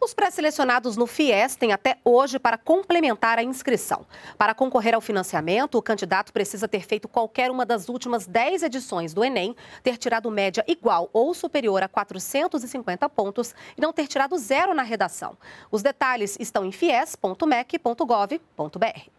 Os pré-selecionados no FIES têm até hoje para complementar a inscrição. Para concorrer ao financiamento, o candidato precisa ter feito qualquer uma das últimas 10 edições do Enem, ter tirado média igual ou superior a 450 pontos e não ter tirado zero na redação. Os detalhes estão em fies.mec.gov.br.